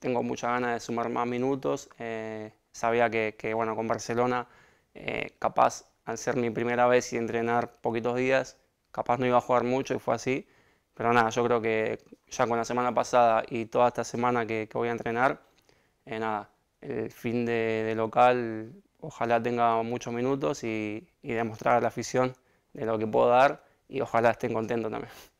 tengo muchas ganas de sumar más minutos. Eh, sabía que, bueno, con Barcelona, eh, capaz al ser mi primera vez y entrenar poquitos días, capaz no iba a jugar mucho y fue así. Pero nada, yo creo que ya con la semana pasada y toda esta semana que, voy a entrenar, eh, el fin de, local ojalá tenga muchos minutos y, y demostrar a la afición de lo que puedo dar y ojalá estén contentos también.